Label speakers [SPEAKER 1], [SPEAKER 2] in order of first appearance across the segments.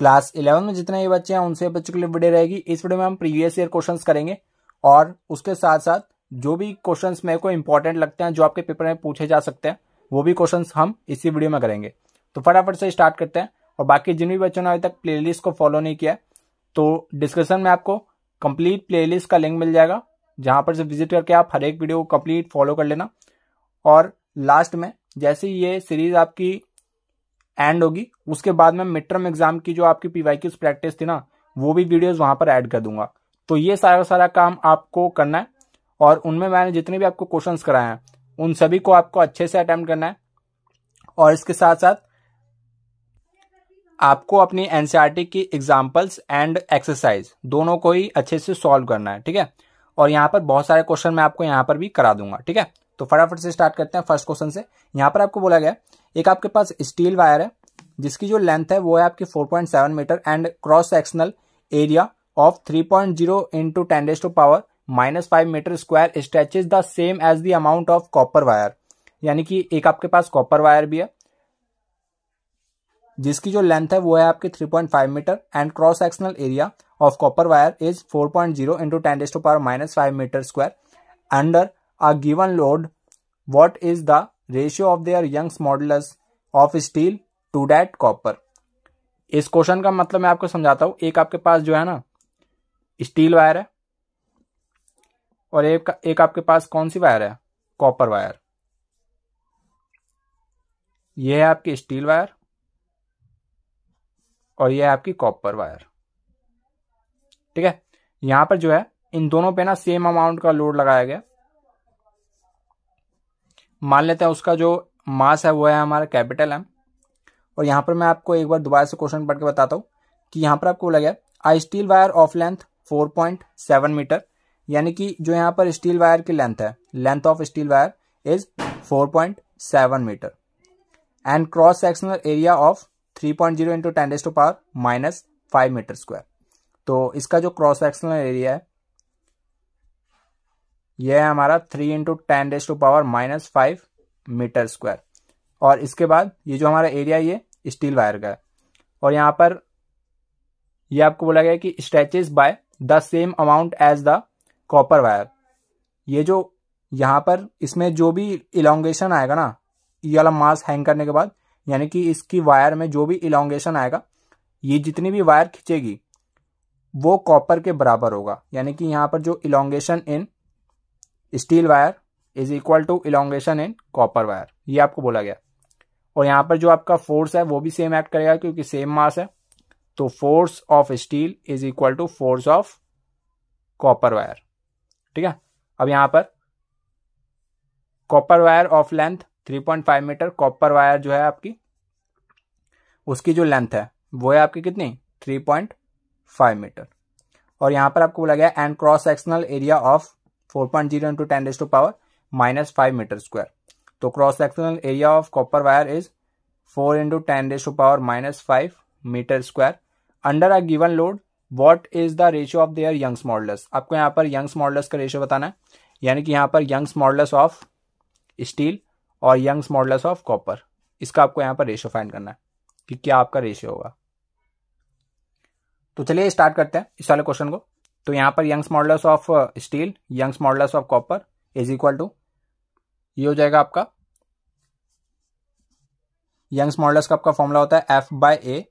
[SPEAKER 1] class eleven में जितने भी बच्चे हैं उनसे बच्चों के लिए वीडियो रहेगी इस वीडियो में हम प्रीवियस ईयर क्वेश्चन करेंगे और उसके साथ साथ जो भी क्वेश्चन मेरे को इंपॉर्टेंट लगते हैं जो आपके पेपर में पूछे जा सकते हैं वो भी क्वेश्चन हम इसी वीडियो में करेंगे तो फटाफट से स्टार्ट करते हैं और बाकी जिन भी बच्चों ने अभी तक प्ले को फॉलो नहीं किया तो डिस्क्रिप्शन में आपको कंप्लीट प्ले का लिंक मिल जाएगा जहां पर से विजिट करके आप हर एक वीडियो को कंप्लीट फॉलो कर लेना और लास्ट में जैसे ये सीरीज आपकी एंड होगी उसके बाद में मिड टर्म एग्जाम की जो आपकी पीवाई की प्रैक्टिस थी ना वो भी वीडियोस वहां पर ऐड कर दूंगा तो ये सारा सारा काम आपको करना है और उनमें मैंने जितने भी आपको क्वेश्चन कराए हैं उन सभी को आपको अच्छे से अटेम्प्ट करना है और इसके साथ साथ आपको अपनी एनसीआरटी e की एग्जाम्पल्स एंड एक्सरसाइज दोनों को ही अच्छे से सॉल्व करना है ठीक है और यहाँ पर बहुत सारे क्वेश्चन मैं आपको यहाँ पर भी करा दूंगा ठीक है तो फटाफट से स्टार्ट करते हैं फर्स्ट क्वेश्चन से यहाँ पर आपको बोला गया एक आपके पास स्टील वायर है जिसकी जो लेंथ है वो है आपकी 4.7 metre and cross sectional area of 3.0 point zero into ten raise to power minus five metre square stretches the same as the amount of copper wire यानी कि एक आपके पास कॉपर वायर भी है जिसकी जो लेंथ है वो है आपकी 3.5 metre and cross sectional area of copper wire is 4.0 point zero into ten raise to power minus five metre square under a given load what is the ratio of their Young's model of steel to that copper इस question का मतलब मैं आपको समझाता हूं एक आपके पास जो है ना स्टील वायर है और एक एक आपके पास कौन सी वायर है कॉपर वायर यह है आपकी स्टील वायर और यह है आपकी कॉपर वायर ठीक है यहां पर जो है इन दोनों पे ना सेम अमाउंट का लोड लगाया गया मान लेते हैं उसका जो मास है वो है हमारा कैपिटल एम और यहाँ पर मैं आपको एक बार दोबारा से क्वेश्चन पढ़ के बताता हूँ कि यहाँ पर आपको बोला गया a steel wire of length 4.7 metre यानी कि जो यहाँ पर स्टील वायर की लेंथ है length of steel wire is 4.7 metre and cross sectional area of 3.0 point zero into ten to power minus five metre square तो इसका जो क्रॉस सेक्शनल एरिया है यह है हमारा three into ten raise to power minus five metre square और इसके बाद ये जो हमारा एरिया ये स्टील वायर का है और यहाँ पर ये आपको बोला गया कि stretch by the same amount as the copper wire ये जो यहाँ पर इसमें जो भी इलांगेशन आएगा ना ये वाला मास हैंग करने के बाद यानी कि इसकी वायर में जो भी इलांगेशन आएगा ये जितनी भी वायर खींचेगी वो कॉपर के बराबर होगा यानी कि यहाँ पर जो elongation in steel wire is equal to elongation in copper wire ये आपको बोला गया और यहाँ पर जो आपका फोर्स है वो भी सेम एक्ट करेगा क्योंकि सेम मास है तो force of steel is equal to force of copper wire ठीक है अब यहां पर copper wire of length 3.5 metre copper wire जो है आपकी उसकी जो लेंथ है वो है आपकी कितनी 3.5 मीटर और यहां पर आपको बोला गया and cross sectional area of 4.0 point zero into ten raise to power minus five metre square तो cross sectional area of copper wire is four into ten raise to power minus five metre square under a given load what is the ratio of their Young's modulus आपको यहाँ पर Young's modulus का ratio बताना है यानी कि यहाँ पर यंग्स मॉडलस ऑफ स्टील और यंग्स मॉडलस ऑफ कॉपर इसका आपको यहाँ पर रेशियो फाइंड करना है कि क्या आपका रेशियो होगा तो चलिए स्टार्ट करते हैं इस वाले क्वेश्चन को तो यहाँ पर Young's modulus of steel Young's modulus of copper is equal to ये हो जाएगा आपका यंग्स मॉडल्स का आपका फॉर्मूला होता है एफ बाय ए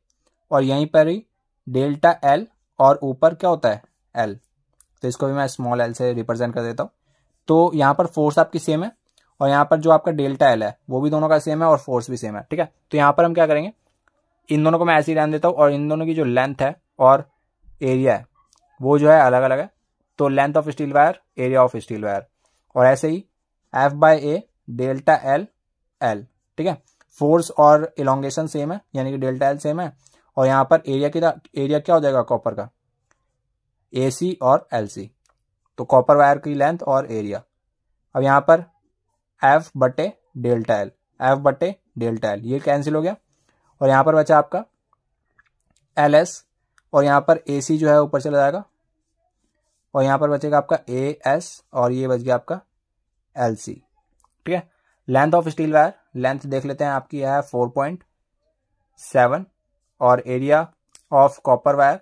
[SPEAKER 1] और यहीं पर ही डेल्टा एल और ऊपर क्या होता है एल तो इसको भी मैं स्मॉल एल से रिप्रेजेंट कर देता हूं तो यहां पर फोर्स आपकी सेम है और यहां पर जो आपका डेल्टा एल है वो भी दोनों का सेम है और फोर्स भी सेम है ठीक है तो यहां पर हम क्या करेंगे इन दोनों को मैं ऐसे ही रहने देता हूँ और इन दोनों की जो लेंथ है और एरिया है वो जो है अलग अलग है तो length of steel wire area of steel wire और ऐसे ही F by A delta L L ठीक है फोर्स और इलोंगेशन सेम है यानी कि डेल्टा एल सेम है और यहां पर एरिया की एरिया क्या हो जाएगा कॉपर का ए सी और एल सी तो कॉपर वायर की लेंथ और एरिया अब यहां पर एफ बटे डेल्टा एल एफ बटे डेल्टा एल ये कैंसिल हो गया और यहां पर बचा आपका एल एस और यहाँ पर ए सी जो है ऊपर चला जाएगा और यहाँ पर बचेगा आपका ए एस और ये बच गया आपका एल सी ठीक है length of steel wire length देख लेते हैं आपकी है फोर पॉइंट सेवन और area of copper wire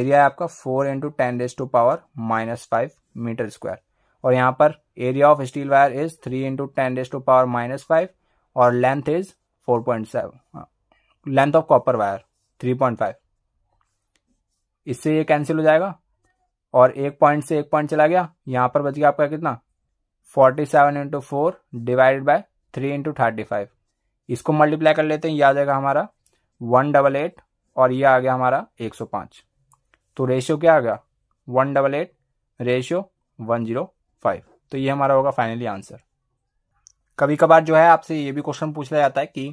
[SPEAKER 1] area है आपका four into ten raise to power minus five metre square और यहां पर area of steel wire is three into ten raise to power minus five और length is four point seven length of copper wire three point five इससे ये cancel हो जाएगा और एक पॉइंट से एक पॉइंट चला गया यहां पर बच गया आपका कितना forty seven into four divide by three into thirty five इसको मल्टीप्लाई कर लेते हैं ये आ जाएगा हमारा वन डबल एट और ये आ गया हमारा एक सौ पाँच तो रेशियो क्या आ गया one double eight ratio one zero five तो ये हमारा होगा फाइनली आंसर कभी कभार जो है आपसे ये भी क्वेश्चन पूछ लिया जाता है कि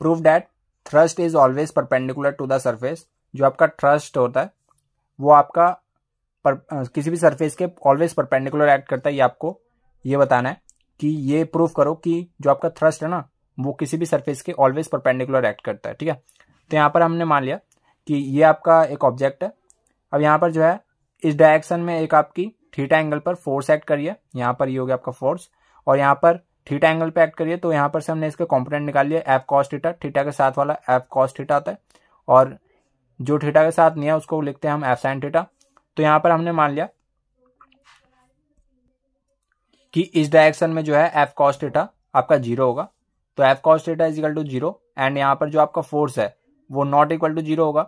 [SPEAKER 1] prove that thrust is always perpendicular to the surface जो आपका थ्रस्ट होता है वो आपका पर, किसी भी सरफेस के ऑलवेज परपेंडिकुलर एक्ट करता है ये आपको ये बताना है कि ये प्रूव करो कि जो आपका थ्रस्ट है ना वो किसी भी सरफेस के ऑलवेज परपेंडिकुलर एक्ट करता है ठीक है तो यहाँ पर हमने मान लिया कि ये आपका एक ऑब्जेक्ट है अब यहाँ पर जो है इस डायरेक्शन में एक आपकी थीटा एंगल पर फोर्स एक्ट करिए यहाँ पर ये हो गया आपका फोर्स और यहाँ पर थीटा एंगल पर एक्ट करिए तो यहाँ पर से हमने इसका कॉम्पोनेंट निकाल लिया एफ कॉस थीटा थीटा के साथ वाला एफ कॉस थीटा आता है और जो थीटा के साथ नहीं है उसको लिखते हैं हम एफ साइन थीटा तो यहाँ पर हमने मान लिया कि इस डायरेक्शन में जो है एफ कॉस डेटा आपका जीरो होगा तो F cos theta equal to zero and यहाँ पर जो आपका फोर्स है वो नॉट इक्वल टू जीरो होगा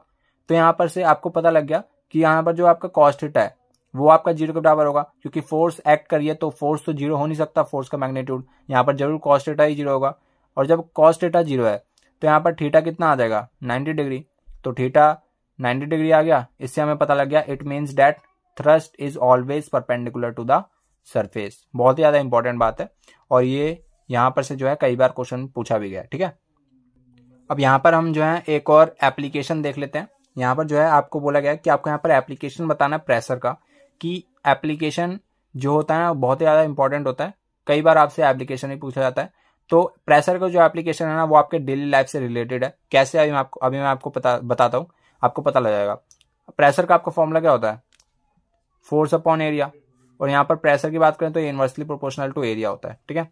[SPEAKER 1] तो यहाँ पर से आपको पता लग गया कि यहाँ पर जो आपका कॉस्टेटा डेटा है वो आपका जीरो के बराबर होगा क्योंकि फोर्स एक्ट करिए तो फोर्स तो जीरो हो नहीं सकता फोर्स का मैग्नीट्यूड यहाँ पर जरूर कॉस्ट डेटा ही जीरो होगा और जब कॉस्ट डेटा जीरो है तो यहाँ पर थीटा कितना आ जाएगा 90 डिग्री तो थीटा 90 डिग्री आ गया इससे हमें पता लग गया it means that thrust is always perpendicular to the surface बहुत ही ज़्यादा इंपॉर्टेंट बात है और ये यहाँ पर से जो है कई बार क्वेश्चन पूछा भी गया ठीक है अब यहाँ पर हम जो है एक और एप्लीकेशन देख लेते हैं यहाँ पर जो है आपको बोला गया कि आपको यहाँ पर एप्लीकेशन बताना है प्रेशर का कि एप्लीकेशन जो होता है ना बहुत ही ज़्यादा इंपॉर्टेंट होता है कई बार आपसे एप्लीकेशन ही पूछा जाता है तो प्रेशर का जो एप्लीकेशन है ना वो आपके डेली लाइफ से रिलेटेड है कैसे अभी मैं आपको अभी मैं आपको पता बताता हूँ आपको पता लग जाएगा प्रेशर का आपका फॉर्मूला क्या होता है फोर्स अपॉन एरिया और यहाँ पर प्रेशर की बात करें तो इनवर्सली प्रोपोर्शनल टू एरिया होता है ठीक है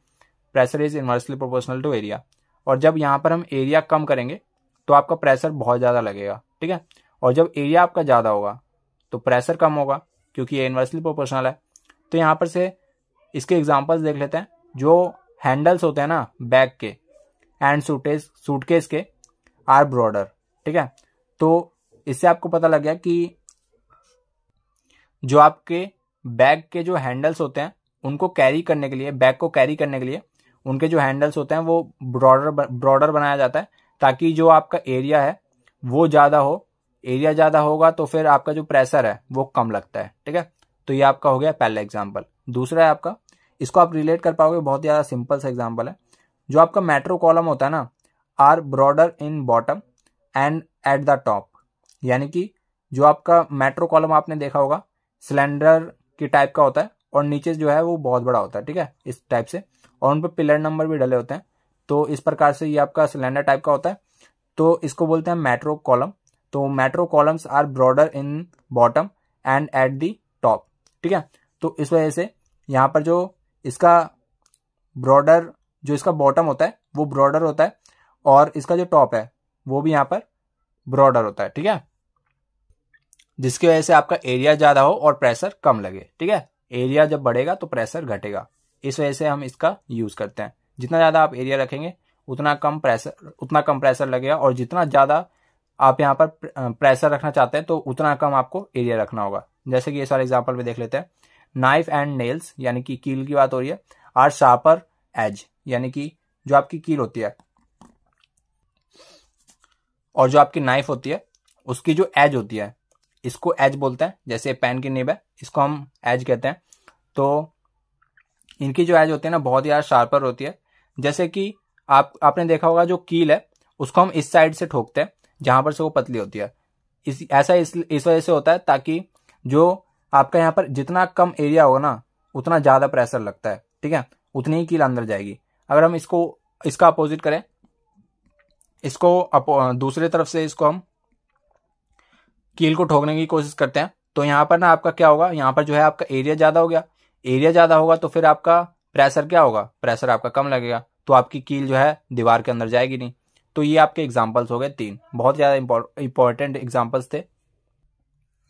[SPEAKER 1] pressure is inversely proportional to area और जब यहाँ पर हम एरिया कम करेंगे तो आपका प्रेशर बहुत ज़्यादा लगेगा ठीक है और जब एरिया आपका ज़्यादा होगा तो प्रेशर कम होगा क्योंकि ये इन्वर्सली प्रोपोर्शनल है तो यहाँ पर से इसके एग्जाम्पल्स देख लेते हैं जो हैंडल्स होते हैं ना बैग के एंड सूटेज सूटकेस के आर ब्रॉडर ठीक है तो इससे आपको पता लग गया कि जो आपके बैग के जो हैंडल्स होते हैं उनको कैरी करने के लिए बैग को कैरी करने के लिए उनके जो हैंडल्स होते हैं वो ब्रॉडर ब्रॉडर बनाया जाता है ताकि जो आपका एरिया है वो ज़्यादा हो एरिया ज़्यादा होगा तो फिर आपका जो प्रेशर है वो कम लगता है ठीक है तो ये आपका हो गया पहला एग्जाम्पल दूसरा है आपका इसको आप रिलेट कर पाओगे बहुत ज़्यादा सिंपल सा एग्जाम्पल है जो आपका मेट्रो कॉलम होता है ना are broader in bottom and at the top यानी कि जो आपका मेट्रो कॉलम आपने देखा होगा सिलेंडर की टाइप का होता है और नीचे जो है वो बहुत बड़ा होता है ठीक है इस टाइप से और उन पर पिलर नंबर भी डले होते हैं तो इस प्रकार से ये आपका सिलेंडर टाइप का होता है तो इसको बोलते हैं मेट्रो कॉलम तो metro columns are broader in bottom and at the top ठीक है तो इस वजह से यहाँ पर जो इसका ब्रॉडर जो इसका बॉटम होता है वो ब्रॉडर होता है और इसका जो टॉप है वो भी यहाँ पर ब्रॉडर होता है ठीक है जिसकी वजह से आपका एरिया ज़्यादा हो और प्रेशर कम लगे ठीक है एरिया जब बढ़ेगा तो प्रेशर घटेगा इस वजह से हम इसका यूज़ करते हैं जितना ज़्यादा आप एरिया रखेंगे उतना कम प्रेशर उतना कम प्रेशर लगेगा और जितना ज़्यादा आप यहाँ पर प्रेशर रखना चाहते हैं तो उतना कम आपको एरिया रखना होगा जैसे कि ये सारे एग्जाम्पल में देख लेते हैं नाइफ एंड नेल्स यानी कि कील की बात हो रही है आर शार्पर एज यानी कि जो आपकी कील होती है और जो आपकी नाइफ होती है उसकी जो एज होती है इसको एज बोलते हैं जैसे पेन की निब है इसको हम एज कहते हैं तो इनकी जो एज होती है ना बहुत ही ज़्यादा शार्पर होती है जैसे कि आप आपने देखा होगा जो कील है उसको हम इस साइड से ठोकते हैं जहां पर से वो पतली होती है इस ऐसा इस इस वजह से होता है ताकि जो आपका यहाँ पर जितना कम एरिया होगा ना उतना ज़्यादा प्रेशर लगता है ठीक है उतनी ही कील अंदर जाएगी अगर हम इसको इसका अपोजिट करें इसको अपो, दूसरे तरफ से इसको हम कील को ठोकने की कोशिश करते हैं तो यहाँ पर ना आपका क्या होगा यहाँ पर जो है आपका एरिया ज़्यादा हो गया एरिया ज़्यादा होगा तो फिर आपका प्रेशर क्या होगा प्रेशर आपका कम लगेगा तो आपकी कील जो है दीवार के अंदर जाएगी नहीं तो ये आपके एग्जाम्पल्स हो गए तीन बहुत ज़्यादा इंपॉर्टेंट एग्जाम्पल्स थे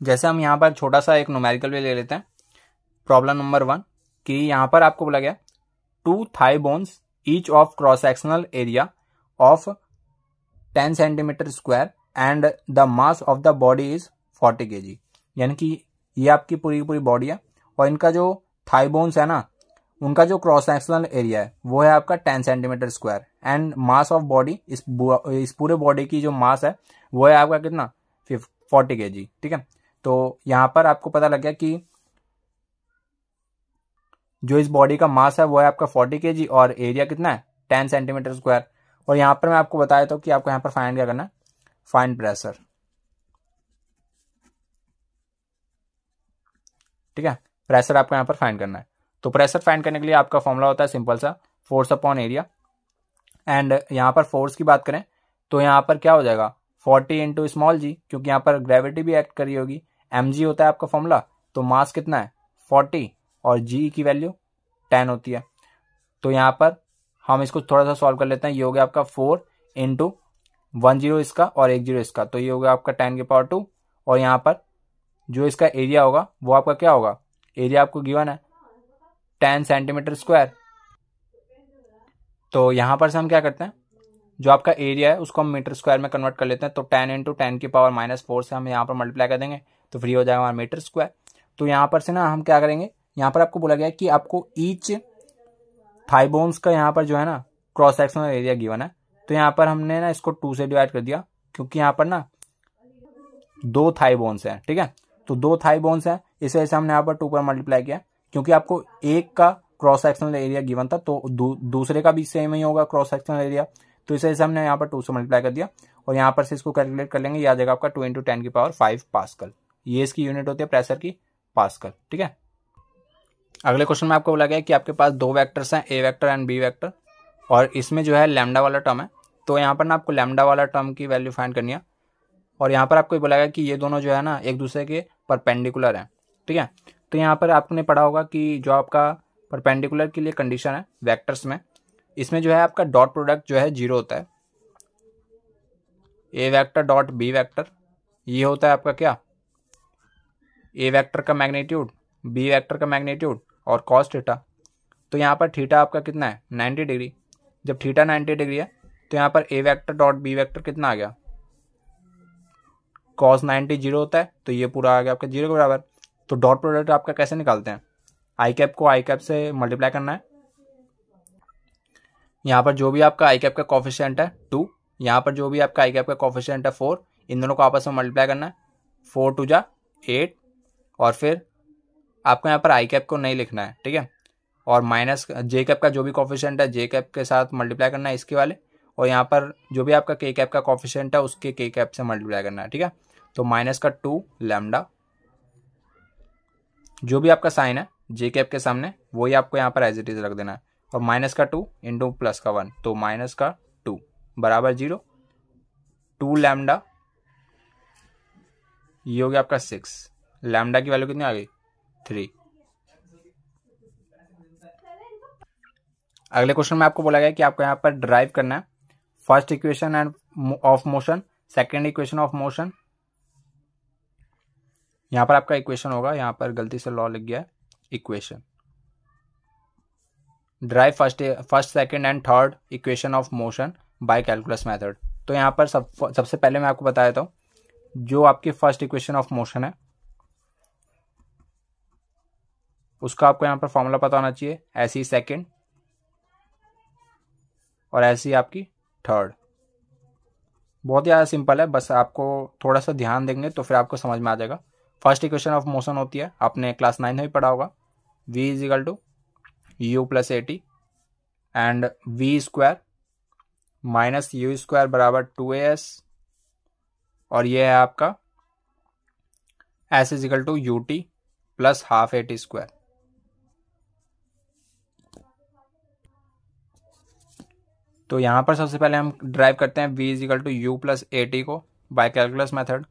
[SPEAKER 1] जैसे हम यहाँ पर छोटा सा एक नोमेरिकल भी ले लेते हैं प्रॉब्लम नंबर वन कि यहाँ पर आपको बोला गया two thigh bones each of cross sectional area of ten centimetre square and the mass of the body is forty K G यानी कि ये आपकी पूरी पूरी बॉडी है और इनका जो थाई बोन्स है ना उनका जो क्रॉस सेक्शनल एरिया है वो है आपका ten centimetre square and mass of body इस पूरे बॉडी की जो मास है वो है आपका कितना फोर्टी के जी ठीक है तो यहाँ पर आपको पता लग गया कि जो इस बॉडी का मास है वो है आपका फोर्टी के जी और एरिया कितना है टेन सेंटीमीटर स्क्वायर और यहाँ पर मैं आपको बताया था तो कि आपको यहाँ पर फाइंड क्या करना है फाइन प्रेशर ठीक है प्रेशर आपको यहां पर फाइन करना है तो प्रेशर फाइन करने के लिए आपका फॉर्मूला होता है सिंपल सा फोर्स अपॉन एरिया एंड यहां पर फोर्स की बात करें तो यहां पर क्या हो जाएगा 40 इंटू स्मॉल जी क्योंकि यहां पर ग्रेविटी भी एक्ट करी होगी एम जी होता है आपका फॉर्मूला तो मास कितना है 40 और जी की वैल्यू 10 होती है तो यहां पर हम इसको थोड़ा सा सॉल्व कर लेते हैं ये हो गया आपका 4 इंटू वन जीरो इसका और एक जीरो इसका तो ये हो गया आपका टेन के पावर टू और यहाँ पर जो इसका एरिया होगा वो आपका क्या होगा एरिया आपको गिवन है टेन सेंटीमीटर स्क्वायर तो यहाँ पर से हम क्या करते हैं जो आपका एरिया है उसको हम मीटर स्क्वायर में कन्वर्ट कर लेते हैं तो टेन इंटू टेन की पावर माइनस फोर से हम यहाँ पर मल्टीप्लाई कर देंगे तो फ्री हो जाएगा हमारा मीटर स्क्वायर तो यहाँ पर से ना हम क्या करेंगे यहाँ पर आपको बोला गया कि आपको ईच बोन्स का यहाँ पर जो है ना क्रॉस सेक्शनल एरिया गिवन है तो यहाँ पर हमने ना इसको टू से डिवाइड कर दिया क्योंकि यहाँ पर ना दो थाई बोन्स हैं ठीक है तो दो थाई बोन्स हैं इस वजह से हमने यहाँ पर टू पर मल्टीप्लाई किया क्योंकि आपको एक का क्रॉस सेक्शनल एरिया गिवन था तो दू, दूसरे का भी सेम ही होगा क्रॉस सेक्शनल एरिया तो इस वजह से हमने यहाँ पर टू से मल्टीप्लाई कर दिया और यहाँ पर से इसको कैलकुलेट कर लेंगे ये आ जाएगा आपका टू इंटू टेन की पावर फाइव पास्कल ये इसकी यूनिट होती है प्रेशर की पास्कल ठीक है अगले क्वेश्चन में आपको बोला गया कि आपके पास दो वैक्टर्स हैं A vector and B vector और इसमें जो है लैमडा वाला टर्म है तो यहाँ पर ना आपको लैमडा वाला टर्म की वैल्यू फाइंड करनी है और यहाँ पर आपको बोला कि ये दोनों जो है ना एक दूसरे के परपेंडिकुलर हैं ठीक है तो यहाँ पर आपने पढ़ा होगा कि जो आपका परपेंडिकुलर के लिए कंडीशन है वेक्टर्स में इसमें जो है आपका डॉट प्रोडक्ट जो है जीरो होता है A vector dot B vector ये होता है आपका क्या ए वैक्टर का मैग्नीट्यूड बी वैक्टर का मैग्नीट्यूड और कॉस्ट थीटा तो यहाँ पर थीटा आपका कितना है नाइन्टी डिग्री जब थीटा नाइन्टी डिग्री है तो यहाँ पर A vector dot B vector कितना आ गया कॉस नाइन्टी जीरो होता है तो ये पूरा आ गया आपका जीरो के बराबर तो डॉट प्रोडक्ट आपका कैसे निकालते हैं आई कैप को आई कैप से मल्टीप्लाई करना है यहाँ पर जो भी आपका आई कैप का कॉफिशेंट है टू यहाँ पर जो भी आपका आई कैप का कॉफिशेंट है फोर इन दोनों को आपस में मल्टीप्लाई करना है फोर टू जा एट और फिर आपको यहाँ पर आई कैप को नहीं लिखना है ठीक है और माइनस जे कैप का जो भी कॉफिशेंट है जे कैप के साथ मल्टीप्लाई करना है इसके वाले और यहाँ पर जो भी आपका के कैप का कॉफिशेंट है उसके के कैप से मल्टीप्लाई करना है ठीक है तो माइनस का टू लैमडा जो भी आपका साइन है जे कैप के सामने वही आपको यहाँ पर एज इट इज़ रख देना है और माइनस का टू इंटू प्लस का वन तो माइनस का टू बराबर जीरो टू लैमडा ये हो गया आपका सिक्स लैमडा की वैल्यू कितनी आ गई थ्री अगले क्वेश्चन में आपको बोला गया कि आपको यहाँ पर ड्राइव करना है first equation and of motion second equation of motion यहां पर आपका इक्वेशन होगा यहां पर गलती से लॉ लिख गया equation derive first first second and third equation of motion by calculus method तो यहां पर सब सबसे पहले मैं आपको बता देता हूं जो आपकी फर्स्ट इक्वेशन ऑफ मोशन है उसका आपको यहां पर फॉर्मूला पता होना चाहिए ऐसी सेकंड और ऐसी आपकी थर्ड बहुत ही ज़्यादा सिंपल है बस आपको थोड़ा सा ध्यान देंगे तो फिर आपको समझ में आ जाएगा फर्स्ट इक्वेशन ऑफ मोशन होती है आपने क्लास नाइन में भी पढ़ा होगा v equal to U plus A T and V square minus U square बराबर टू ए एस और ये है आपका S equal to U T plus half A T square तो यहाँ पर सबसे पहले हम ड्राइव करते हैं V equal to U plus A T को बाय कैलकुलस मेथड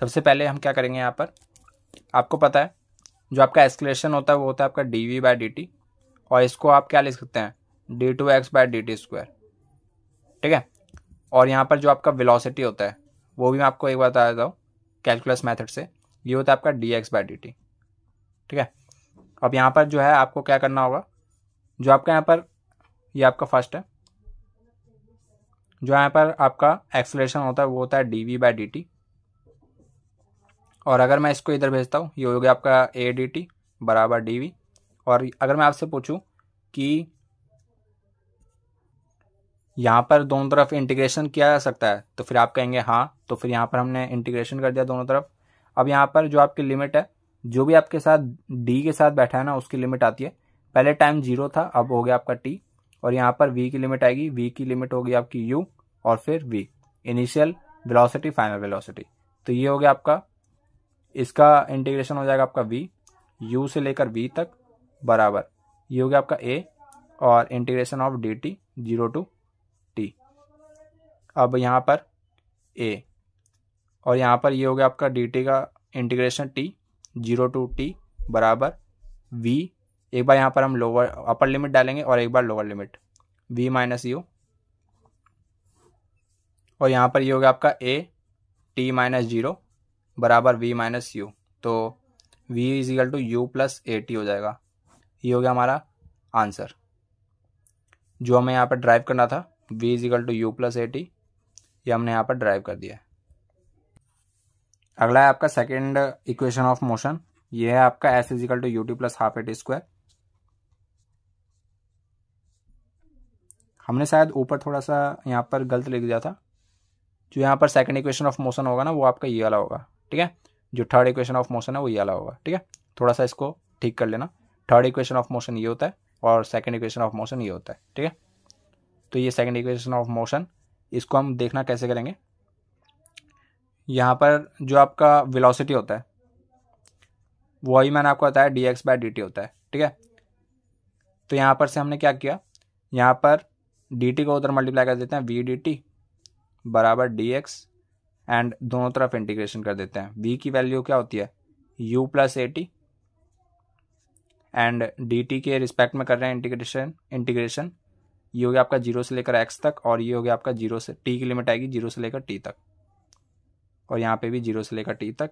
[SPEAKER 1] सबसे पहले हम क्या करेंगे यहाँ पर आपको पता है जो आपका एस्कुलेशन होता है वो होता है आपका D V by D T और इसको आप क्या लिख सकते हैं D two X by D T square ठीक है और यहाँ पर जो आपका विलोसिटी होता है वो भी मैं आपको एक बार बता देता हूँ कैलकुलस मैथड से ये होता है आपका D X by D T ठीक है अब यहाँ पर जो है आपको क्या करना होगा जो आपका यहाँ पर ये आपका फर्स्ट है जो यहाँ पर आपका एक्सलेशन होता है वो होता है D V by D T और अगर मैं इसको इधर भेजता हूँ ये हो गया आपका ए डी टी बराबर डी वी और अगर मैं आपसे पूछूँ कि यहाँ पर दोनों तरफ इंटीग्रेशन किया जा सकता है तो फिर आप कहेंगे हाँ तो फिर यहाँ पर हमने इंटीग्रेशन कर दिया दोनों तरफ अब यहाँ पर जो आपकी लिमिट है जो भी आपके साथ डी के साथ बैठा है ना उसकी लिमिट आती है पहले टाइम जीरो था अब हो गया आपका टी और यहाँ पर वी की लिमिट आएगी वी की लिमिट होगी आपकी यू और फिर V initial velocity final velocity तो ये हो गया आपका इसका इंटीग्रेशन हो जाएगा आपका वी यू से लेकर वी तक बराबर ये हो गया आपका ए और integration of D T zero to T अब यहाँ पर ए और यहाँ पर ये हो गया आपका डी टी का integration T zero to T बराबर वी एक बार यहाँ पर हम लोअर अपर लिमिट डालेंगे और एक बार lower limit V minus U और यहाँ पर ये हो गया आपका ए टी माइनस जीरो बराबर वी माइनस यू तो V equal to U plus A T हो जाएगा ये हो गया हमारा आंसर जो हमें यहाँ पर ड्राइव करना था V equal to U plus A T ये हमने यहाँ पर ड्राइव कर दिया अगला है आपका सेकेंड इक्वेशन ऑफ मोशन ये है आपका S equal to U T plus half A T square हमने शायद ऊपर थोड़ा सा यहाँ पर गलत लिख दिया था जो यहाँ पर सेकंड इक्वेशन ऑफ मोशन होगा ना वो आपका ये वाला होगा ठीक है जो थर्ड इक्वेशन ऑफ मोशन है वो ये वाला होगा ठीक है थोड़ा सा इसको ठीक कर लेना थर्ड इक्वेशन ऑफ मोशन ये होता है और सेकंड इक्वेशन ऑफ मोशन ये होता है ठीक है तो ये सेकंड इक्वेशन ऑफ मोशन इसको हम देखना कैसे करेंगे यहाँ पर जो आपका विलोसिटी होता है वही मैंने आपको बताया D X by D T होता है ठीक है तो यहाँ पर से हमने क्या किया यहाँ पर डी टी को उधर मल्टीप्लाई कर देते हैं वी डी टी बराबर डी एक्स एंड दोनों तरफ इंटीग्रेशन कर देते हैं वी की वैल्यू क्या होती है U plus A T and D T के रिस्पेक्ट में कर रहे हैं इंटीग्रेशन इंटीग्रेशन ये हो गया आपका जीरो से लेकर एक्स तक और ये हो गया आपका जीरो से टी की लिमिट आएगी जीरो से लेकर टी तक और यहाँ पे भी जीरो से लेकर टी तक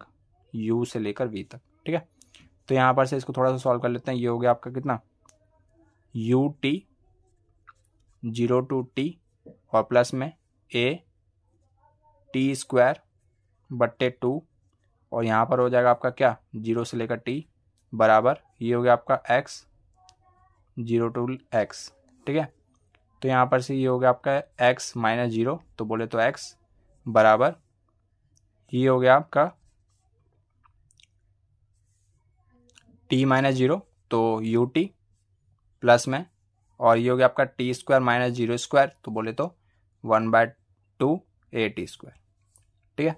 [SPEAKER 1] यू से लेकर वी तक ठीक है तो यहाँ पर से इसको थोड़ा सा सॉल्व कर लेते हैं ये हो गया आपका कितना U T zero to T और प्लस में ए टी स्क्वायर बट्टे टू और यहाँ पर हो जाएगा आपका क्या जीरो से लेकर टी बराबर ये हो गया आपका एक्स जीरो टू एक्स ठीक है तो यहाँ पर से ये हो गया आपका एक्स माइनस जीरो तो बोले तो एक्स बराबर ये हो गया आपका टी माइनस जीरो तो यू टी प्लस में और ये हो गया आपका T square minus zero square तो बोले तो one by two A T square ठीक है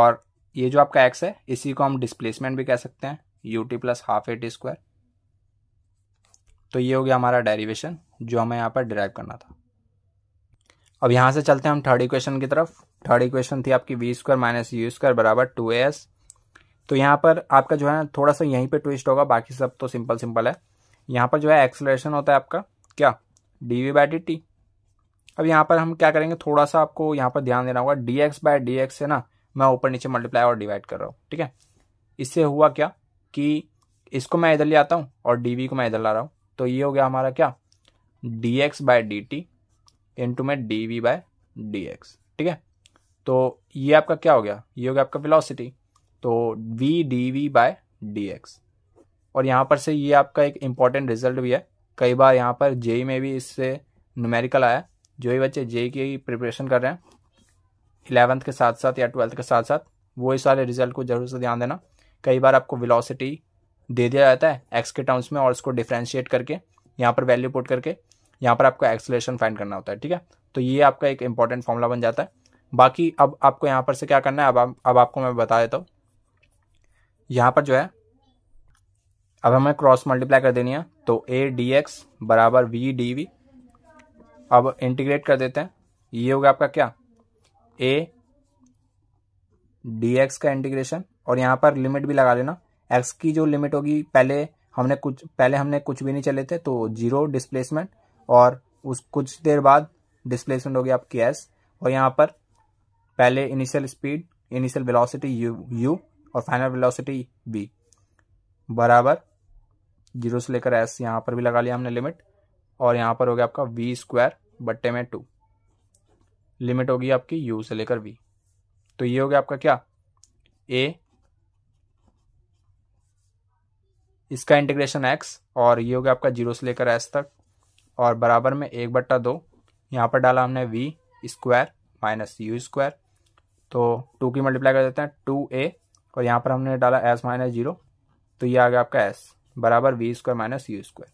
[SPEAKER 1] और ये जो आपका एक्स है इसी को हम डिस्प्लेसमेंट भी कह सकते हैं U T plus half A T square तो ये हो गया हमारा डेरिवेशन जो हमें यहाँ पर डिराइव करना था अब यहाँ से चलते हैं हम थर्ड इक्वेशन की तरफ थर्ड इक्वेशन थी आपकी V square minus U square बराबर टू ए एस तो यहाँ पर आपका जो है ना थोड़ा सा यहीं पे ट्विस्ट होगा बाकी सब तो सिंपल सिंपल है यहाँ पर जो है एक्सलेशन होता है आपका क्या D V by D T अब यहाँ पर हम क्या करेंगे थोड़ा सा आपको यहाँ पर ध्यान देना होगा D X by D X है ना मैं ऊपर नीचे मल्टीप्लाई और डिवाइड कर रहा हूँ ठीक है इससे हुआ क्या कि इसको मैं इधर ले आता हूँ और डी को मैं इधर ला रहा हूँ तो ये हो गया हमारा क्या D X by D T into मै D V by D X ठीक है तो ये आपका क्या हो गया ये हो गया आपका वेलोसिटी तो V D V by D X और यहाँ पर से ये आपका एक इम्पॉर्टेंट रिजल्ट भी है कई बार यहाँ पर जेई में भी इससे न्यूमेरिकल आया जो ही बच्चे जे की प्रिपरेशन कर रहे हैं इलेवंथ के साथ साथ या ट्वेल्थ के साथ साथ वो इस सारे रिजल्ट को जरूर से ध्यान देना कई बार आपको विलोसिटी दे दिया जाता है एक्स के टर्म्स में और उसको डिफ्रेंशिएट करके यहाँ पर वैल्यू पुट करके यहाँ पर आपको एक्सलेशन फाइंड करना होता है ठीक है तो ये आपका एक इंपॉर्टेंट फॉर्मूला बन जाता है बाकी अब आपको यहाँ पर से क्या करना है अब अब आपको मैं बता देता हूँ यहाँ पर जो है अब हमें क्रॉस मल्टीप्लाई कर देनी है तो ए डी एक्स बराबर वी डी वी अब इंटीग्रेट कर देते हैं ये हो गया आपका क्या ए डी एक्स का इंटीग्रेशन और यहाँ पर लिमिट भी लगा लेना एक्स की जो लिमिट होगी पहले हमने कुछ पहले हमने कुछ भी नहीं चले थे तो जीरो डिस्प्लेसमेंट और उस कुछ देर बाद डिस्प्लेसमेंट होगी आपकी एस और यहाँ पर पहले initial speed initial velocity U U और फाइनल वेलोसिटी बी बराबर जीरो से लेकर एस यहाँ पर भी लगा लिया हमने लिमिट और यहाँ पर हो गया आपका वी स्क्वायर बट्टे में टू लिमिट होगी आपकी यू से लेकर वी तो ये हो गया आपका क्या ए इसका इंटीग्रेशन एक्स और ये हो गया आपका जीरो से लेकर एस तक और बराबर में एक बट्टा दो यहाँ पर डाला हमने V square minus U square तो टू की मल्टीप्लाई कर देते हैं टू ए और यहाँ पर हमने डाला एस माइनस जीरो तो ये आ गया आपका एस बराबर V square minus U square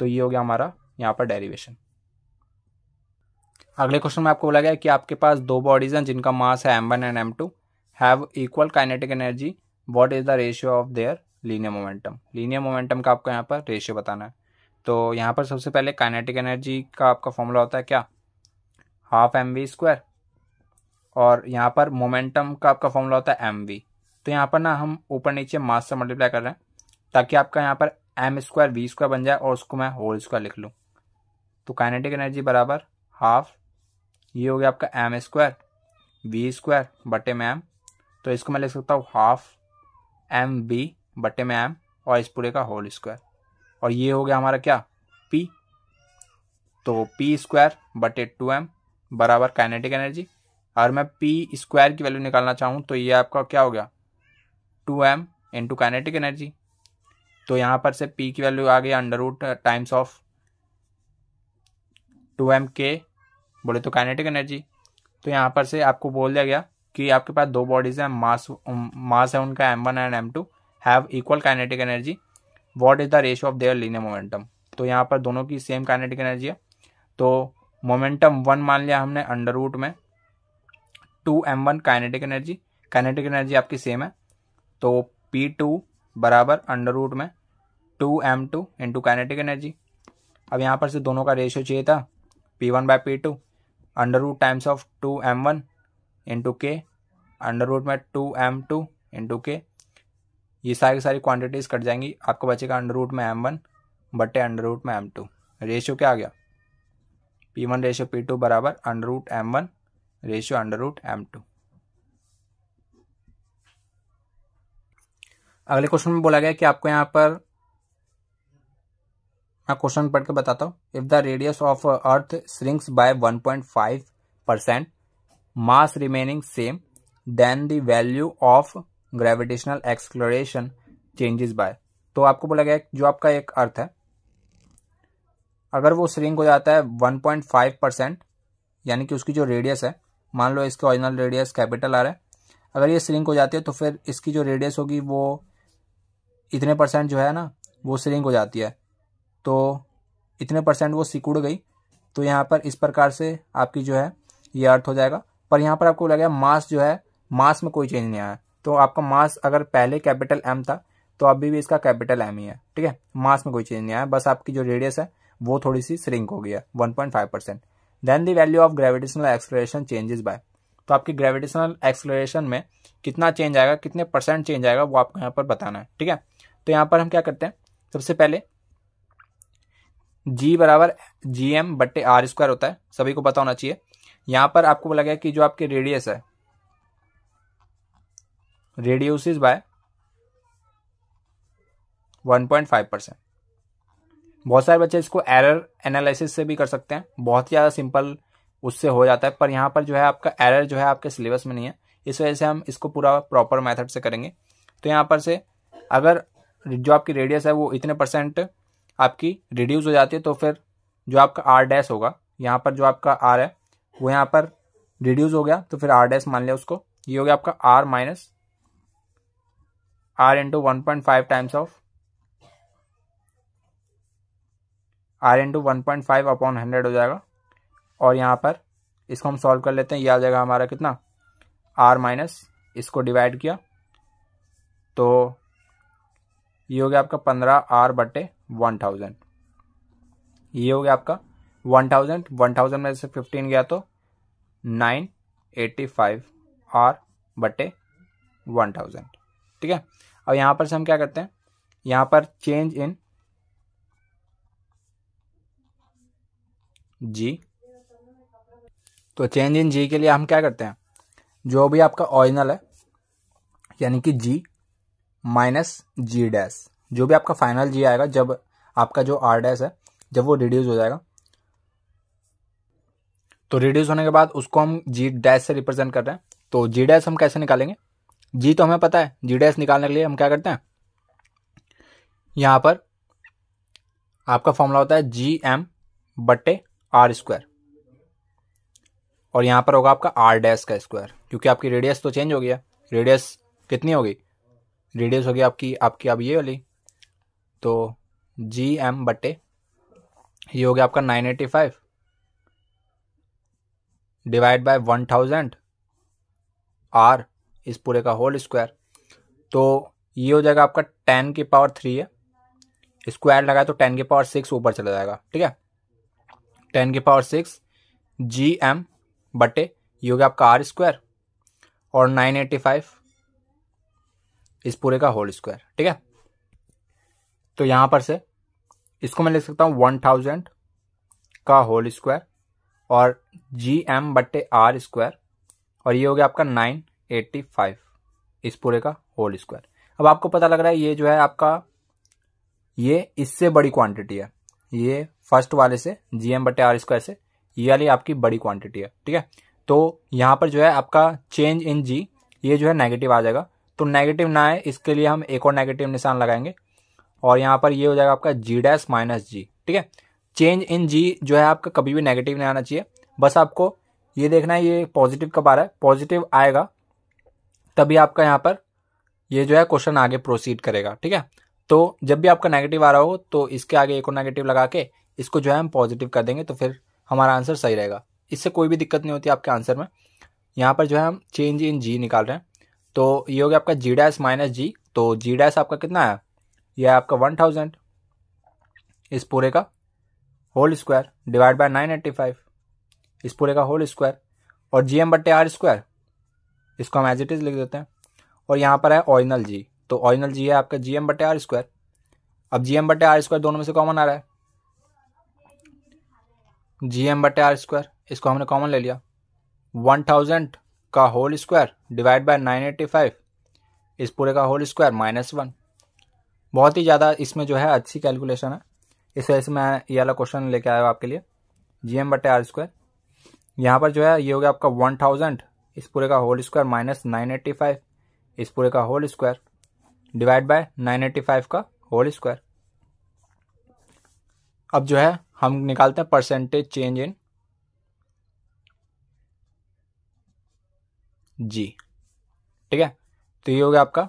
[SPEAKER 1] तो ये हो गया हमारा यहाँ पर डेरिवेशन अगले क्वेश्चन में आपको बोला गया कि आपके पास दो बॉडीज हैं जिनका मास है M one and M two have equal kinetic energy what is the ratio of their linear momentum linear momentum का आपको यहाँ पर रेशियो बताना है तो यहाँ पर सबसे पहले काइनेटिक एनर्जी का आपका फॉर्मूला होता है क्या हाफ एम वी स्क्वायर और यहाँ पर मोमेंटम का आपका फॉर्मूला होता है एम वी तो यहाँ पर ना हम ऊपर नीचे मास से मल्टीप्लाई कर रहे हैं ताकि आपका यहाँ पर एम स्क्वायर वी स्क्वायर बन जाए और उसको मैं होल स्क्वायर लिख लूँ तो काइनेटिक एनर्जी बराबर हाफ ये हो गया आपका एम स्क्वायर वी स्क्वायर बटे में एम तो इसको मैं लिख सकता हूँ हाफ एम बी बटे में एम और इस पूरे का होल स्क्वायर और ये हो गया हमारा क्या पी तो पी स्क्वायर बटे टू एम बराबर काइनेटिक एनर्जी और मैं पी स्क्वायर की वैल्यू निकालना चाहूँ तो ये आपका क्या हो गया two M into kinetic energy तो यहाँ पर से पी की वैल्यू आ गई under root times of two M के बोले तो काइनेटिक एनर्जी तो यहाँ पर से आपको बोल दिया गया कि आपके पास दो बॉडीज़ हैं मास मास um, है उनका M one and M two have equal kinetic energy what is the ratio of their linear momentum तो यहाँ पर दोनों की सेम काइनेटिक एनर्जी है तो मोमेंटम वन मान लिया हमने अंडर रूट में two M one kinetic energy kinetic energy आपकी सेम है तो पी टू बराबर अंडर रूट में two M two into kinetic energy अब यहाँ पर से दोनों का रेशियो चाहिए था P one by P two under root times of two M one into K under root में two M two into K ये सारी सारी क्वांटिटीज़ कट जाएंगी आपको बचेगा अंडर रूट में एम वन बटे अंडर रूट में एम टू रेशियो क्या आ गया P one ratio P two बराबर under root M one ratio under root M two अगले क्वेश्चन में बोला गया कि आपको यहाँ पर मैं हाँ, क्वेश्चन पढ़ के बताता हूँ if the radius of earth shrinks by 1.5 percent mass remaining same then the value of gravitational acceleration changes by तो आपको बोला गया जो आपका एक अर्थ है अगर वो श्रिंक हो जाता है 1.5 परसेंट यानी कि उसकी जो रेडियस है मान लो इसके ओरिजिनल रेडियस कैपिटल आ रहा है अगर ये श्रिंक हो जाती है तो फिर इसकी जो रेडियस होगी वो इतने परसेंट जो है ना वो श्रिंक हो जाती है तो इतने परसेंट वो सिकुड़ गई तो यहाँ पर इस प्रकार से आपकी जो है ये अर्थ हो जाएगा पर यहाँ पर आपको लगेगा मास जो है मास में कोई चेंज नहीं आया तो आपका मास अगर पहले कैपिटल एम था तो अभी भी इसका कैपिटल एम ही है ठीक है मास में कोई चेंज नहीं आया बस आपकी जो रेडियस है वो थोड़ी सी श्रिंक हो गई है one point five percent then the value of gravitational acceleration changes by तो आपकी ग्रेविटेशनल एक्सलेशन में कितना चेंज आएगा कितने परसेंट चेंज आएगा वो आपको यहाँ पर बताना है ठीक है तो यहाँ पर हम क्या करते हैं सबसे पहले जी बराबर जी एम बट्टे आर स्क्वायर होता है सभी को पता होना चाहिए यहां पर आपको बोला गया कि जो आपके रेडियस है रेडियोस इज बाय 1.5 परसेंट बहुत सारे बच्चे इसको एरर एनालिसिस से भी कर सकते हैं बहुत ही ज़्यादा सिंपल उससे हो जाता है पर यहां पर जो है आपका एरर जो है आपके सिलेबस में नहीं है इस वजह से हम इसको पूरा प्रॉपर मैथड से करेंगे तो यहां पर से अगर जो आपकी रेडियस है वो इतने परसेंट आपकी रिड्यूस हो जाती है तो फिर जो आपका आर डैश होगा यहाँ पर जो आपका आर है वो यहाँ पर रिड्यूस हो गया तो फिर आर डैश मान लिया उसको ये हो गया आपका R minus R into one point five times of R into one point five upon hundred हो जाएगा और यहाँ पर इसको हम सॉल्व कर लेते हैं ये आ जाएगा हमारा कितना आर माइनस इसको डिवाइड किया तो ये हो गया आपका पंद्रह आर बटे वन थाउजेंड ये हो गया आपका वन थाउजेंड वन थाउजेंड में से फिफ्टीन गया तो नाइन एटी फाइव आर बटे वन थाउजेंड ठीक है अब यहां पर से हम क्या करते हैं यहां पर चेंज इन जी तो चेंज इन जी के लिए हम क्या करते हैं जो भी आपका ओरिजिनल है यानी कि जी माइनस जी डैश जो भी आपका फाइनल जी आएगा जब आपका जो आर डैश है जब वो रिड्यूस हो जाएगा तो रिड्यूस होने के बाद उसको हम जी डैश से रिप्रेजेंट कर रहे हैं तो जी डैश हम कैसे निकालेंगे जी तो हमें पता है जी डैश निकालने के लिए हम क्या करते हैं यहां पर आपका फॉर्मूला होता है जी एम बटे आर स्क्वायर और यहां पर होगा आपका आर डैश का स्क्वायर क्योंकि आपकी रेडियस तो चेंज हो गया रेडियस कितनी होगी रेडियस होगी आपकी आपकी अब ये वाली तो जी एम बटे ये हो गया आपका nine eighty five divide by one thousand R इस पूरे का होल स्क्वायर तो ये हो जाएगा आपका टेन की पावर थ्री है स्क्वायर लगाए तो टेन की पावर सिक्स ऊपर चला जाएगा ठीक है टेन की पावर सिक्स जी एम बटे ये हो गया आपका आर स्क्वायर और नाइन एटी फाइव इस पूरे का होल स्क्वायर ठीक है तो यहां पर से इसको मैं लिख सकता हूं वन थाउजेंड का होल स्क्वायर और जी एम बट्टे आर स्क्वायर और ये हो गया आपका नाइन एट्टी फाइव इस पूरे का होल स्क्वायर अब आपको पता लग रहा है ये जो है आपका ये इससे बड़ी क्वांटिटी है ये फर्स्ट वाले से जी एम बट्टे आर स्क्वायर से ये वाली आपकी बड़ी क्वांटिटी है ठीक है तो यहां पर जो है आपका चेंज इन जी ये जो है नेगेटिव आ जाएगा तो नेगेटिव ना आए इसके लिए हम एक और नेगेटिव निशान लगाएंगे और यहाँ पर ये हो जाएगा आपका जी डैश माइनस जी ठीक है चेंज इन जी जो है आपका कभी भी नेगेटिव नहीं आना चाहिए बस आपको ये देखना है ये पॉजिटिव कब आ रहा है पॉजिटिव आएगा तभी आपका यहाँ पर ये जो है क्वेश्चन आगे प्रोसीड करेगा ठीक है तो जब भी आपका नेगेटिव आ रहा हो तो इसके आगे एक और नेगेटिव लगा के इसको जो है हम पॉजिटिव कर देंगे तो फिर हमारा आंसर सही रहेगा इससे कोई भी दिक्कत नहीं होती आपके आंसर में यहाँ पर जो है हम चेंज इन जी निकाल रहे हैं तो ये हो गया आपका जी डैस माइनस जी तो जी डैस आपका कितना आया यह है आपका वन थाउजेंड इस पूरे का whole square divide by nine eighty five इस पूरे का होल स्क्वायर और जी एम बट्टे आर स्क्वायर इसको हम एज इट इज़ लिख देते हैं और यहाँ पर है ऑरिजिनल जी तो ऑरिजिनल जी है आपका जी एम बट्टे आर स्क्वायर अब जी एम बट्टे आर स्क्वायर दोनों में से कॉमन आ रहा है जी एम बट्टे आर स्क्वायर इसको हमने कॉमन ले लिया वन थाउजेंड का होल स्क्वायर डिवाइड बाय 985 इस पूरे का होल स्क्वायर माइनस वन बहुत ही ज़्यादा इसमें जो है अच्छी कैलकुलेशन है इस वजह से मैं ये वाला क्वेश्चन लेके आया हूँ आपके लिए जी एम बटे आर स्क्वायर यहाँ पर जो है ये हो गया आपका वन थाउजेंड इस पूरे का whole square minus nine eighty five इस पूरे का whole square divide by nine eighty five का होल स्क्वायर अब जो है हम निकालते हैं परसेंटेज चेंज इन जी ठीक है तो ये हो गया आपका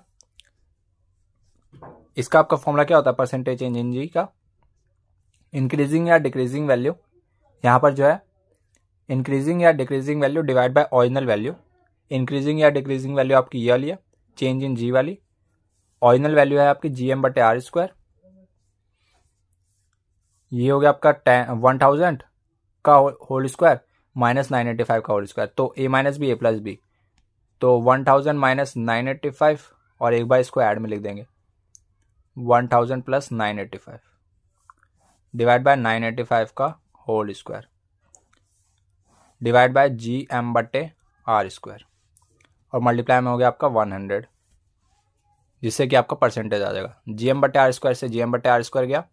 [SPEAKER 1] इसका आपका फॉर्मूला क्या होता है परसेंटेज चेंज इन जी का इंक्रीजिंग या डिक्रीजिंग वैल्यू यहां पर जो है इंक्रीजिंग या decreasing value divide by original value increasing या डिक्रीजिंग वैल्यू आपकी ये वाली है चेंज इन जी वाली ऑरिजिनल वैल्यू है आपकी जी एम बटे आर स्क्वायर ये हो गया आपका टेन वन थाउजेंड का whole square minus nine eighty five का होल स्क्वायर तो A minus B A plus B तो one thousand minus nine eighty five और एक बार इसको ऐड में लिख देंगे one thousand plus nine eighty five divide by nine eighty five का whole square divide by G M बटे आर स्क्वायर और मल्टीप्लाई में हो गया आपका वन हंड्रेड जिससे कि आपका परसेंटेज आ जाएगा जी एम बटे आर स्क्वायर से जी एम बटे आर स्क्वायर गया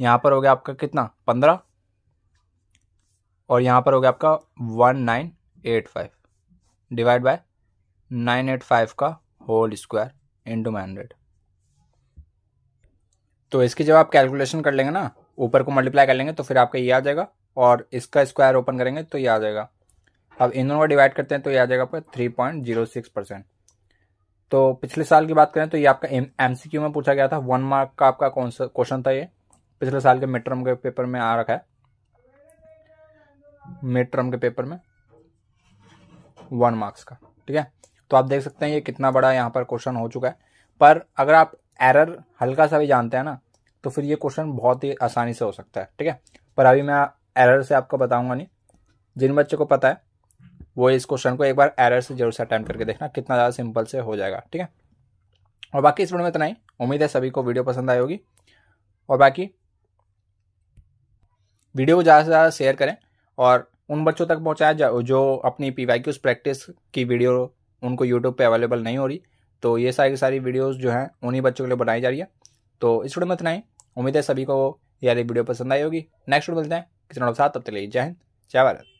[SPEAKER 1] यहाँ पर हो गया आपका कितना पंद्रह और यहाँ पर हो गया आपका one nine eight five divide by nine eight five का होल स्क्वायर इंटू हंड्रेड तो इसकी जब आप कैलकुलेशन कर लेंगे ना ऊपर को मल्टीप्लाई कर लेंगे तो फिर आपका ये आ जाएगा और इसका स्क्वायर ओपन करेंगे तो ये आ जाएगा अब इन दोनों को डिवाइड करते हैं तो ये आ जाएगा आपका three point zero six percent तो पिछले साल की बात करें तो ये आपका एम सी क्यू में पूछा गया था वन मार्क का आपका कौन सा क्वेश्चन था ये पिछले साल के मिड टर्म के पेपर में आ रखा है मिड टर्म के पेपर में वन मार्क्स का ठीक है तो आप देख सकते हैं ये कितना बड़ा यहाँ पर क्वेश्चन हो चुका है पर अगर आप एरर हल्का सा भी जानते हैं ना तो फिर ये क्वेश्चन बहुत ही आसानी से हो सकता है ठीक है पर अभी मैं एरर से आपको बताऊंगा नहीं जिन बच्चे को पता है वो इस क्वेश्चन को एक बार एरर से जरूर से अटैम्प्ट करके देखना कितना ज़्यादा सिंपल से हो जाएगा ठीक है और बाकी इस वीडियो में इतना ही उम्मीद है सभी को वीडियो पसंद आई होगी और बाकी वीडियो को ज़्यादा से ज़्यादा शेयर करें और उन बच्चों तक पहुँचाया जो अपनी पी वाई प्रैक्टिस की वीडियो उनको यूट्यूब पर अवेलेबल नहीं हो रही तो ये सारी सारी वीडियोज़ जो हैं उन्हीं बच्चों के लिए बनाई जा रही है तो इस वीडियो में इतना ही उम्मीद है सभी को यार वीडियो पसंद आई होगी नेक्स्ट वीडियो मिलते हैं किसी साथ तब तक लिए जय हिंद जय भारत